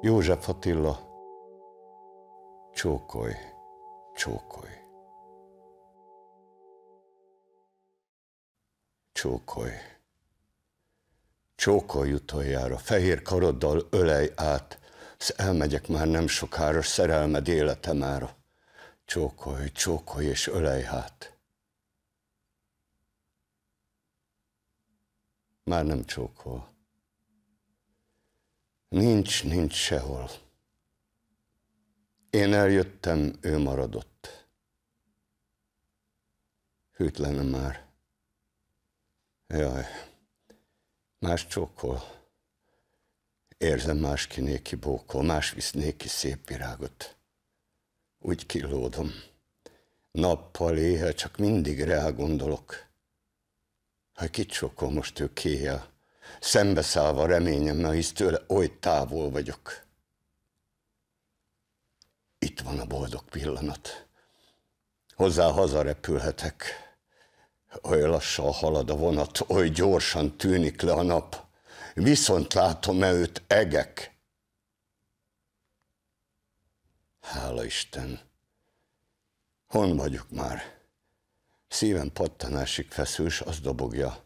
József Attila, csókolj, csókolj. Csókolj. Csókolj utoljára, fehér karoddal ölej át, sz elmegyek már nem sokára, szerelmed életem ára. Csókolj, csókolj és ölej hát. Már nem csókol. Nincs, nincs sehol. Én eljöttem, ő maradott. Hűt lenne már. Jaj, más csókol. Érzem, más kinéki bókol, más visz néki szép virágot. Úgy kilódom. Nappal éhe, csak mindig rá gondolok. Ha kicsókol most ő kéjel, szembeszállva reményemmel, hisz tőle oly távol vagyok. Itt van a boldog pillanat. Hozzá hazarepülhetek. Oly lassan halad a vonat, oly gyorsan tűnik le a nap. Viszont látom őt egek. Hála Isten! Hon vagyok már? Szívem pattanásig feszül, az dobogja.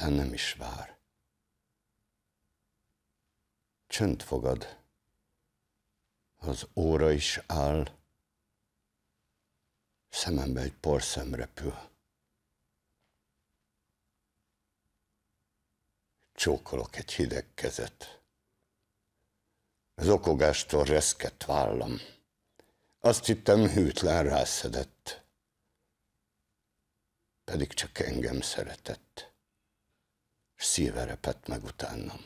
Tán nem is vár. Csönd fogad, az óra is áll, szemembe egy porszem repül. Csókolok egy hideg kezet. Az okogástól reszket vállam. Azt hittem hűtlen rászedett, pedig csak engem szeretett és szíve repett meg utánam.